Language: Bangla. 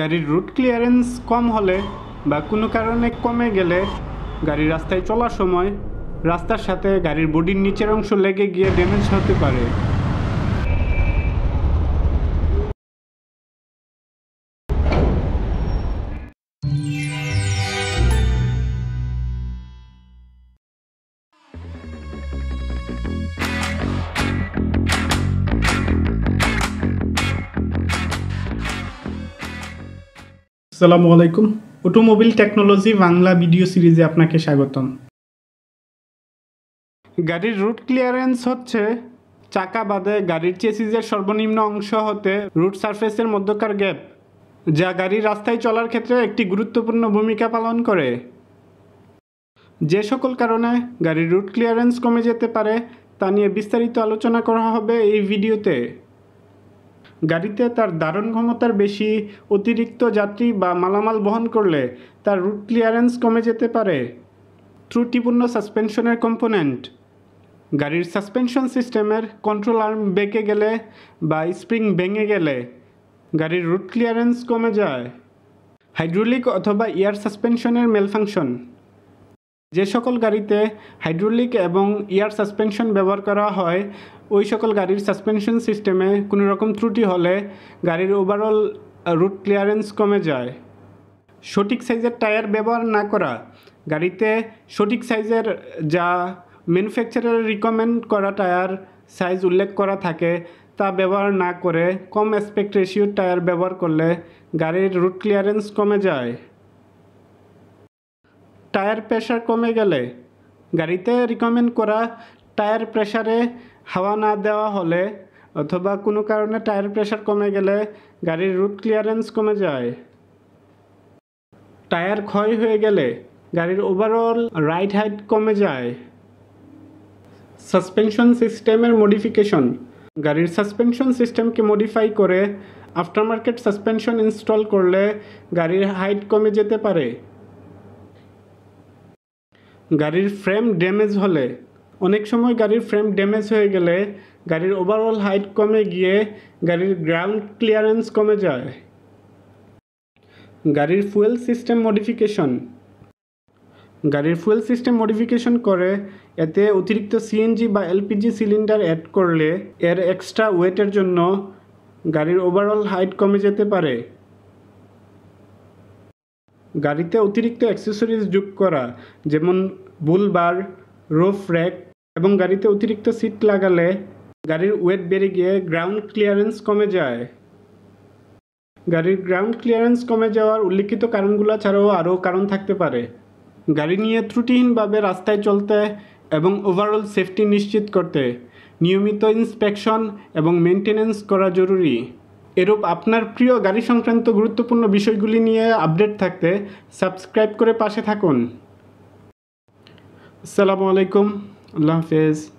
গাড়ির রুট ক্লিয়ারেন্স কম হলে বা কোনো কারণে কমে গেলে গাড়ি রাস্তায় চলার সময় রাস্তার সাথে গাড়ির বডির নিচের অংশ লেগে গিয়ে ড্যামেজ হতে পারে সালামু আলাইকুম অটোমোবিল টেকনোলজি বাংলা ভিডিও সিরিজে আপনাকে স্বাগতম গাড়ির রুট ক্লিয়ারেন্স হচ্ছে চাকা বাদে গাড়ির চেসিজের সর্বনিম্ন অংশ হতে রুট সারফেসের মধ্যকার গ্যাপ যা গাড়ির রাস্তায় চলার ক্ষেত্রে একটি গুরুত্বপূর্ণ ভূমিকা পালন করে যে সকল কারণে গাড়ির রুট ক্লিয়ারেন্স কমে যেতে পারে তা নিয়ে বিস্তারিত আলোচনা করা হবে এই ভিডিওতে গাড়িতে তার দারুণ ক্ষমতার বেশি অতিরিক্ত যাত্রী বা মালামাল বহন করলে তার রুট ক্লিয়ারেন্স কমে যেতে পারে ত্রুটিপূর্ণ সাসপেনশনের কম্পোনেন্ট গাড়ির সাসপেনশন সিস্টেমের কন্ট্রোল আর্ম বেঁকে গেলে বা স্প্রিং ভেঙে গেলে গাড়ির রুট ক্লিয়ারেন্স কমে যায় হাইড্রোলিক অথবা ইয়ার সাসপেনশনের মেলফাংশন যে সকল গাড়িতে হাইড্রোলিক এবং ইয়ার সাসপেনশন ব্যবহার করা হয় ওই সকল গাড়ির সাসপেনশন সিস্টেমে কোনো রকম ত্রুটি হলে গাড়ির ওভারঅল রুট ক্লিয়ারেন্স কমে যায় সঠিক সাইজের টায়ার ব্যবহার না করা গাড়িতে সঠিক সাইজের যা ম্যানুফ্যাকচারের রিকমেন্ড করা টায়ার সাইজ উল্লেখ করা থাকে তা ব্যবহার না করে কম অ্যাসপেক্ট রেশিও টায়ার ব্যবহার করলে গাড়ির রুট ক্লিয়ারেন্স কমে যায় টায়ার প্রেশার কমে গেলে গাড়িতে রিকমেন্ড করা টায়ার প্রেশারে হাওয়া না দেওয়া হলে অথবা কোনো কারণে টায়ার প্রেশার কমে গেলে গাড়ির রুট ক্লিয়ারেন্স কমে যায় টায়ার ক্ষয় হয়ে গেলে গাড়ির ওভারঅল রাইড হাইট কমে যায় সাসপেনশন সিস্টেমের মডিফিকেশন গাড়ির সাসপেনশন সিস্টেমকে মডিফাই করে আফটার মার্কেট সাসপেনশন ইনস্টল করলে গাড়ির হাইট কমে যেতে পারে গাড়ির ফ্রেম ড্যামেজ হলে অনেক সময় গাড়ির ফ্রেম ড্যামেজ হয়ে গেলে গাড়ির ওভারঅল হাইট কমে গিয়ে গাড়ির গ্রাউন্ড ক্লিয়ারেন্স কমে যায় গাড়ির ফুয়েল সিস্টেম মডিফিকেশন গাড়ির ফুয়েল সিস্টেম মডিফিকেশন করে এতে অতিরিক্ত সিএনজি বা এলপিজি সিলিন্ডার অ্যাড করলে এর এক্সট্রা ওয়েটের জন্য গাড়ির ওভারঅল হাইট কমে যেতে পারে গাড়িতে অতিরিক্ত অ্যাক্সেসরিজ যোগ করা যেমন বুলবার রুফ র্যাক এবং গাড়িতে অতিরিক্ত সিট লাগালে গাড়ির ওয়েট বেড়ে গিয়ে গ্রাউন্ড ক্লিয়ারেন্স কমে যায় গাড়ির গ্রাউন্ড ক্লিয়ারেন্স কমে যাওয়ার উল্লিখিত কারণগুলো ছাড়াও আরও কারণ থাকতে পারে গাড়ি নিয়ে ত্রুটিহীনভাবে রাস্তায় চলতে এবং ওভারঅল সেফটি নিশ্চিত করতে নিয়মিত ইন্সপেকশন এবং মেনটেনেন্স করা জরুরি এরূপ আপনার প্রিয় গাড়ি সংক্রান্ত গুরুত্বপূর্ণ বিষয়গুলি নিয়ে আপডেট থাকতে সাবস্ক্রাইব করে পাশে থাকুন السلام عليكم الله حافظ